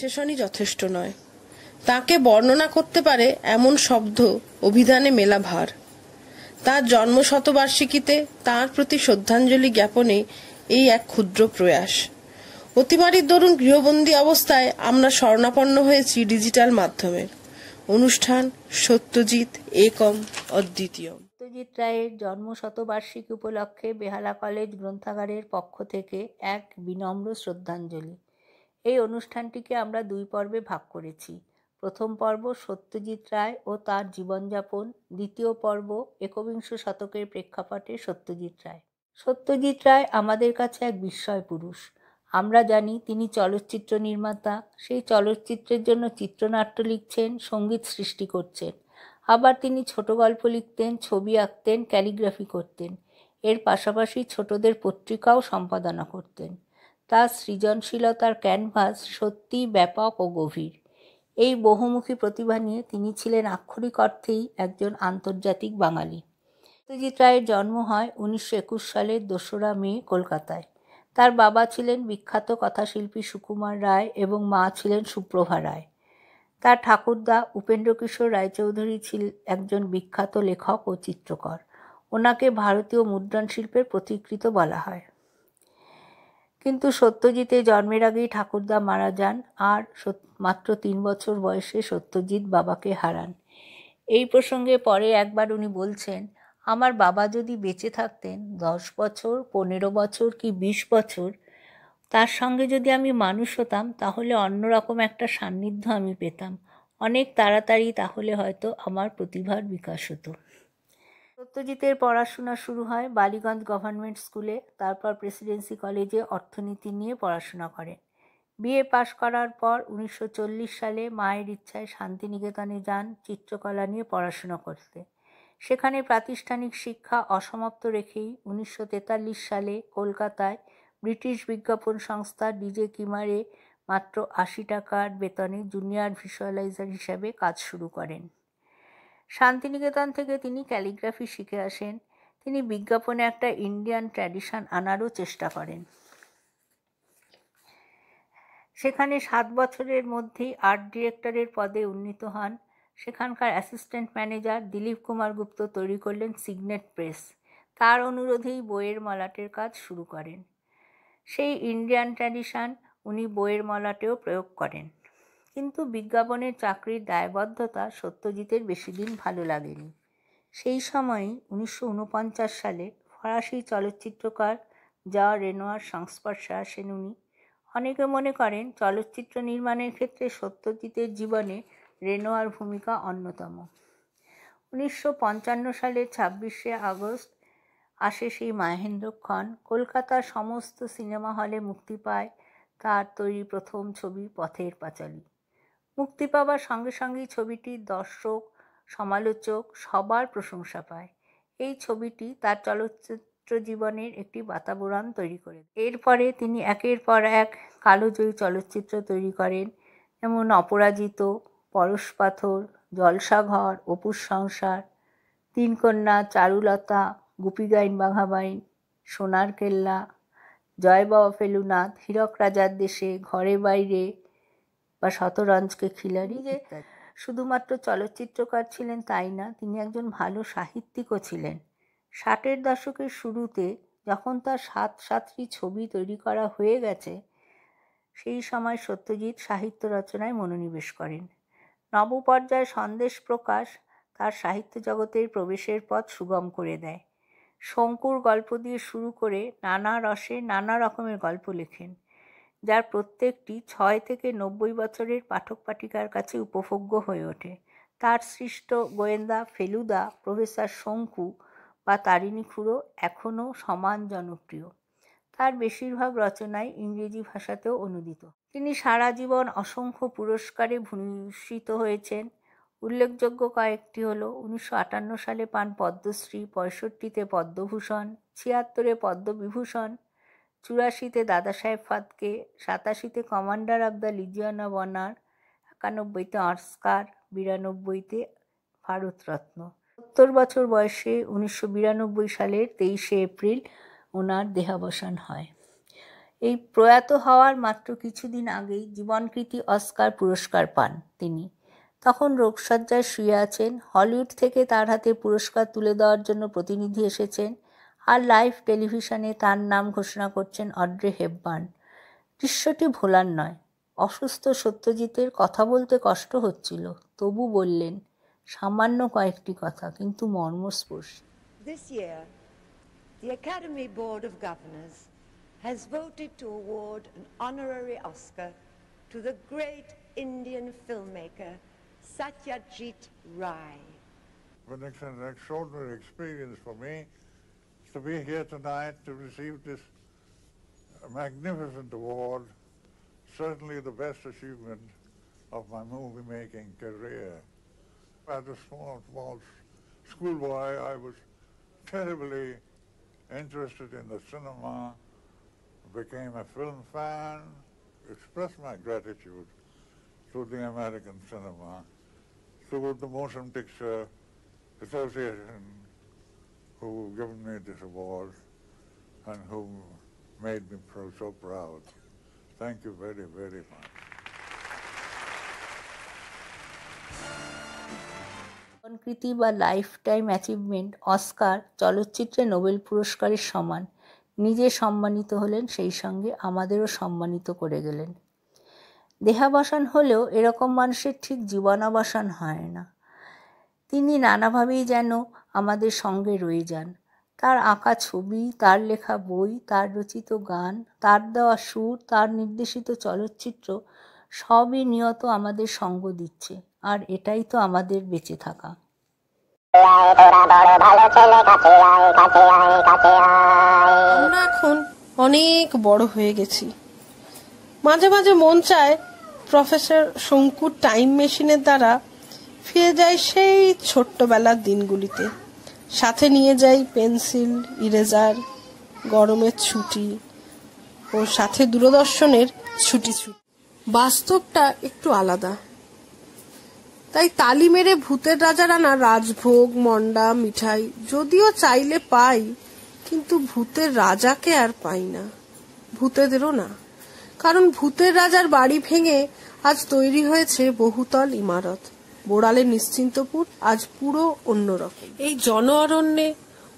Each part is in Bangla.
বিশেষণই যথেষ্ট নয় তাকে বর্ণনা করতে পারে এমন শব্দ অভিধানে মেলা ভার তার জন্ম শতবার্ষিকীতে তার প্রতি শ্রদ্ধাঞ্জলি জ্ঞাপনে এই এক ক্ষুদ্র প্রয়াস অতিমারির দরুন গৃহবন্দী অবস্থায় আমরা স্বর্ণাপন্ন হয়েছি ডিজিটাল মাধ্যমে অনুষ্ঠান সত্যজিৎ একম অদ্বিতীয় সত্যজিৎ রায়ের জন্ম শতবার্ষিকী উপলক্ষে বেহালা কলেজ গ্রন্থাগারের পক্ষ থেকে এক বিনম্র শ্রদ্ধাঞ্জলি এই অনুষ্ঠানটিকে আমরা দুই পর্বে ভাগ করেছি প্রথম পর্ব সত্যজিৎ রায় ও তার জীবনযাপন দ্বিতীয় পর্ব একবিংশ শতকের প্রেক্ষাপটে সত্যজিৎ রায় সত্যজিৎ রায় আমাদের কাছে এক বিস্ময় পুরুষ আমরা জানি তিনি চলচ্চিত্র নির্মাতা সেই চলচ্চিত্রের জন্য চিত্রনাট্য লিখছেন সঙ্গীত সৃষ্টি করছেন আবার তিনি ছোট গল্প লিখতেন ছবি আঁকতেন ক্যালিগ্রাফি করতেন এর পাশাপাশি ছোটদের পত্রিকাও সম্পাদনা করতেন তার সৃজনশীলতার ক্যানভাস সত্যিই ব্যাপক ও গভীর এই বহুমুখী প্রতিভা নিয়ে তিনি ছিলেন আক্ষরিক অর্থেই একজন আন্তর্জাতিক বাঙালি সত্যজিৎ রায়ের জন্ম হয় উনিশশো একুশ সালের দোসরা মে কলকাতায় তার বাবা ছিলেন বিখ্যাত কথাশিল্পী সুকুমার রায় এবং মা ছিলেন সুপ্রভা রায় তার ঠাকুরদা উপেন্দ্রকিশোর রায়চৌধুরী ছিল একজন বিখ্যাত লেখক ও চিত্রকর ওনাকে ভারতীয় মুদ্রণ শিল্পের পথিকৃত বলা হয় কিন্তু সত্যজিতে জন্মের আগেই ঠাকুরদা মারা যান আর মাত্র তিন বছর বয়সে সত্যজিৎ বাবাকে হারান এই প্রসঙ্গে পরে একবার উনি বলছেন আমার বাবা যদি বেঁচে থাকতেন দশ বছর পনেরো বছর কি বিশ বছর তার সঙ্গে যদি আমি মানুষ হতাম তাহলে অন্যরকম একটা সান্নিধ্য আমি পেতাম অনেক তাড়াতাড়ি তাহলে হয়তো আমার প্রতিভার বিকাশ হতো সত্যজিতের পড়াশোনা শুরু হয় বালিগঞ্জ গভর্নমেন্ট স্কুলে তারপর প্রেসিডেন্সি কলেজে অর্থনীতি নিয়ে পড়াশোনা করেন বিএ পাশ করার পর উনিশশো সালে মায়ের ইচ্ছায় শান্তিনিকেতনে যান চিত্রকলা নিয়ে পড়াশোনা করতে সেখানে প্রাতিষ্ঠানিক শিক্ষা অসমাপ্ত রেখেই উনিশশো সালে কলকাতায় ব্রিটিশ বিজ্ঞাপন সংস্থা ডিজে কিমারে মাত্র আশি টাকার বেতনে জুনিয়র ভিজুয়ালাইজার হিসাবে কাজ শুরু করেন শান্তিনিকেতন থেকে তিনি ক্যালিগ্রাফি শিখে আসেন তিনি বিজ্ঞাপনে একটা ইন্ডিয়ান ট্র্যাডিশন আনারও চেষ্টা করেন সেখানে সাত বছরের মধ্যেই আর্ট ডিরেক্টরের পদে উন্নীত হন সেখানকার অ্যাসিস্ট্যান্ট ম্যানেজার দিলীপ কুমার গুপ্ত তৈরি করলেন সিগনেট প্রেস তার অনুরোধেই বইয়ের মলাটের কাজ শুরু করেন সেই ইন্ডিয়ান ট্র্যাডিশান উনি বইয়ের মলাটেও প্রয়োগ করেন কিন্তু বিজ্ঞাপনের চাকরির দায়বদ্ধতা সত্যজিতের বেশি দিন ভালো লাগেনি সেই সময়ই উনিশশো সালে ফরাসি চলচ্চিত্রকার জা রেনোয়ার সংস্পর্শে আসেন উনি অনেকে মনে করেন চলচ্চিত্র নির্মাণের ক্ষেত্রে সত্যজিতের জীবনে রেনোয়ার ভূমিকা অন্যতম উনিশশো সালে ছাব্বিশে আগস্ট আসে সেই মাহেন্দ্রক্ষণ কলকাতার সমস্ত সিনেমা হলে মুক্তি পায় তার তৈরি প্রথম ছবি পথের পাঁচালী মুক্তি পাওয়ার সঙ্গে সঙ্গেই ছবিটি দর্শক সমালোচক সবার প্রশংসা পায় এই ছবিটি তার চলচ্চিত্র জীবনের একটি বাতাবরণ তৈরি করে এরপরে তিনি একের পর এক কালোজয়ী চলচ্চিত্র তৈরি করেন যেমন অপরাজিত পরশ পাথর জলসাঘর অপুর সংসার তিন কন্যা চারুলতা গুপিগাইন বাঘাবাইন সোনার কেল্লা জয় বাবা ফেলুনাথ হীরক রাজার দেশে ঘরে বাইরে বা শতরঞ্জকে খিলাড়ি যে শুধুমাত্র চলচ্চিত্রকার ছিলেন তাই না তিনি একজন ভালো সাহিত্যিকও ছিলেন ষাটের দশকের শুরুতে যখন তার সাত সাতটি ছবি তৈরি করা হয়ে গেছে সেই সময় সত্যজিৎ সাহিত্য রচনায় মনোনিবেশ করেন নবপর্যায় সন্দেশ প্রকাশ তার সাহিত্য জগতের প্রবেশের পথ সুগম করে দেয় শঙ্কুর গল্প দিয়ে শুরু করে নানা রসে নানা রকমের গল্প লেখেন যার প্রত্যেকটি ছয় থেকে নব্বই বছরের পাঠক পাঠিকার কাছে উপভোগ্য হয়ে ওঠে তার সৃষ্ট গোয়েন্দা ফেলুদা প্রফেসর শঙ্কু বা তারিণী খুড়ো এখনও সমান জনপ্রিয় তার বেশিরভাগ রচনায় ইংরেজি ভাষাতেও অনুদিত তিনি সারা জীবন অসংখ্য পুরস্কারে ভূষিত হয়েছেন উল্লেখযোগ্য কয়েকটি হলো উনিশশো আটান্ন সালে পান পদ্মশ্রী পঁয়ষট্টিতে পদ্মভূষণ ছিয়াত্তরে পদ্মবিভূষণ চুরাশিতে দাদা সাহেব ফাতকে সাতাশিতে commander of the legion of honour একানব্বইতে অস্কার বিরানব্বইতে ভারতরত্ন সত্তর বছর বয়সে উনিশশো বিরানব্বই সালের তেইশে এপ্রিল ওনার দেহাবসান হয় এই প্রয়াত হওয়ার মাত্র কিছুদিন আগেই জীবনকৃতি অস্কার পুরস্কার পান তিনি তখন রোগসজ্জায় শুয়ে আছেন হলিউড থেকে তার হাতে পুরস্কার তুলে দেওয়ার জন্য প্রতিনিধি এসেছেন আর লাইভ টেলিভিশনে তার নাম ঘোষণা করছেন অড্রে হেব্বান দৃশ্যটি ভোলার নয় অসুস্থ সত্যজিতের কথা বলতে কষ্ট হচ্ছিল তবু বললেন সামান্য কয়েকটি কথা কিন্তু মর্মস্পর্শী Satyajit Rai. For an extraordinary experience for me, to be here tonight to receive this magnificent award, certainly the best achievement of my movie-making career. As a small, small schoolboy, I was terribly interested in the cinema, became a film fan, expressed my gratitude to the American cinema, to the Motion Picture Association who given me this award and who made me so proud. Thank you very, very much. কৃতি বা লাইফ টাইম অ্যাচিভমেন্ট অস্কার চলচ্চিত্রে নোবেল পুরস্কারের সমান নিজে সম্মানিত হলেন সেই সঙ্গে আমাদেরও সম্মানিত করে গেলেন দেহাবাসান হলেও এরকম মানুষের ঠিক জীবনাবাসান হয় না তিনি নানাভাবেই যেন আমাদের সঙ্গে রয়ে যান তার আঁকা ছবি তার লেখা বই তার রচিত গান তার দেওয়া সুর তার নির্দেশিত চলচ্চিত্র সবই নিয়ত আমাদের সঙ্গ দিচ্ছে আর এটাই তো আমাদের বেঁচে থাকা আমরা এখন অনেক বড় হয়ে গেছি মাঝে মাঝে মন চায় প্রফেসর শঙ্কুর টাইম মেশিনের দ্বারা ফিরে যাই সেই ছোট্টবেলার দিনগুলিতে সাথে নিয়ে যাই পেন্সিল ইরেজার গরমের ছুটি ও সাথে দূরদর্শনের ছুটি ছুটি বাস্তবটা একটু আলাদা তাই তালি মেরে ভূতের রাজা রানা রাজভোগ মন্ডা মিঠাই যদিও চাইলে পাই কিন্তু ভূতের রাজাকে আর পাই না ভূতেদেরও না কারণ ভূতের রাজার বাড়ি ভেঙে আজ তৈরি হয়েছে বহুতল ইমারত বোড়ালের নিশ্চিন্তপুর আজ পুরো অন্যরকম এই জন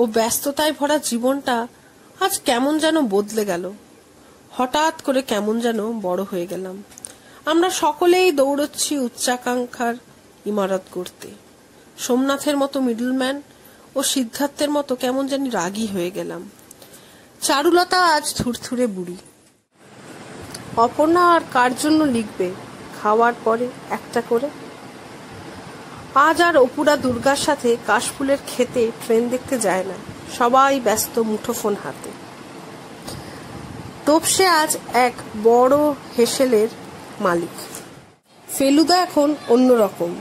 ও ব্যস্ততায় ভরা জীবনটা আজ কেমন যেন বদলে গেল হঠাৎ করে কেমন যেন বড় হয়ে গেলাম আমরা সকলেই দৌড়চ্ছি উচ্চাকাঙ্ক্ষার ইমারত করতে সোমনাথের মতো মিডলম্যান ও সিদ্ধার্থের মতো কেমন জানি রাগী হয়ে গেলাম চারুলতা আজ থুরথুরে বুড়ি অপর্ণা আর কার জন্য লিখবে খাওয়ার পরে একটা করে আজ আর অপুরা দুর্গার সাথে কাশফুলের খেতে ট্রেন দেখতে যায় না সবাই ব্যস্ত মুঠোফোন হাতে তপসে আজ এক বড় হেসেলের মালিক ফেলুদা এখন অন্যরকম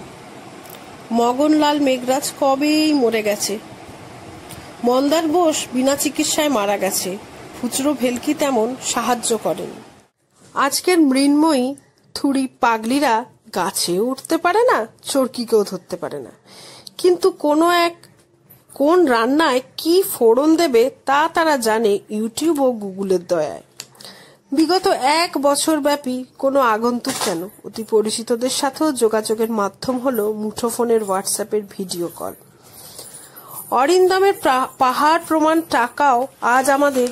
মগনলাল মেঘরাজ কবেই মরে গেছে মন্দার বোস বিনা চিকিৎসায় মারা গেছে খুচরো ভেলকি তেমন সাহায্য করেন আজকের মৃন্ময়ী থুড়ি পাগলিরা গাছে উঠতে পারে না চরকিকেও ধরতে পারে না কিন্তু কোনো এক কোন রান্নায় কি ফোড়ন দেবে তা তারা জানে ইউটিউব ও গুগলের দয়ায় বিগত এক বছর ব্যাপী কোনো আগন্তুক কেন অতি পরিচিতদের সাথেও যোগাযোগের মাধ্যম হল মুঠোফোনের হোয়াটসঅ্যাপের ভিডিও কল অরিন্দমের পাহাড় প্রমাণ টাকাও আজ আমাদের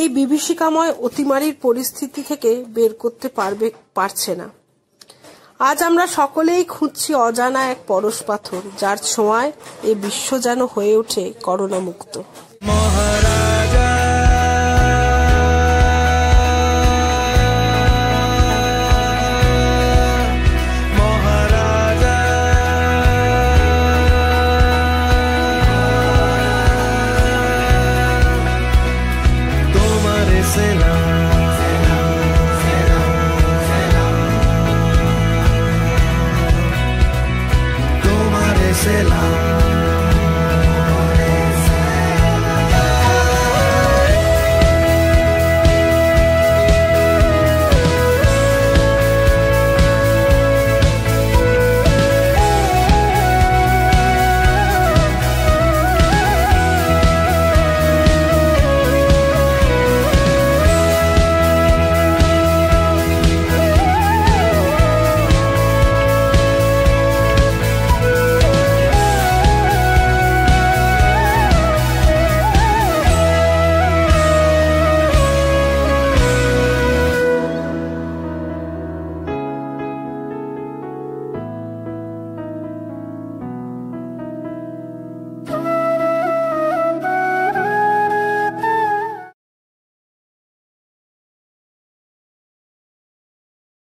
এই বিভীষিকাময় অতিমারির পরিস্থিতি থেকে বের করতে পারবে পারছে না আজ আমরা সকলেই খুঁজছি অজানা এক পরশ পাথর যার ছোঁয়ায় এ বিশ্ব যেন হয়ে ওঠে করোনা মুক্ত